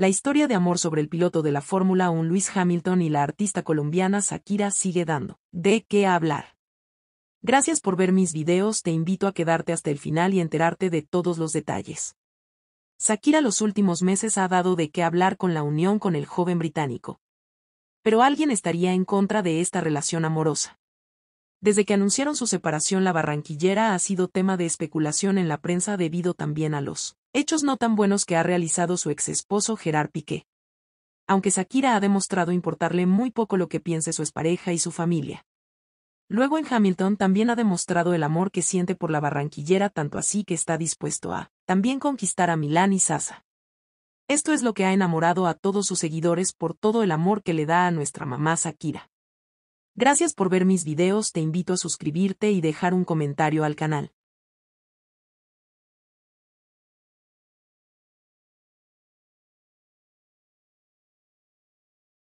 La historia de amor sobre el piloto de la Fórmula 1 Luis Hamilton y la artista colombiana Shakira sigue dando de qué hablar. Gracias por ver mis videos, te invito a quedarte hasta el final y enterarte de todos los detalles. Shakira los últimos meses ha dado de qué hablar con la unión con el joven británico. Pero alguien estaría en contra de esta relación amorosa. Desde que anunciaron su separación la barranquillera ha sido tema de especulación en la prensa debido también a los hechos no tan buenos que ha realizado su ex esposo Gerard Piqué. Aunque Shakira ha demostrado importarle muy poco lo que piense su expareja y su familia. Luego en Hamilton también ha demostrado el amor que siente por la barranquillera tanto así que está dispuesto a también conquistar a Milán y Sasa. Esto es lo que ha enamorado a todos sus seguidores por todo el amor que le da a nuestra mamá Shakira. Gracias por ver mis videos, te invito a suscribirte y dejar un comentario al canal.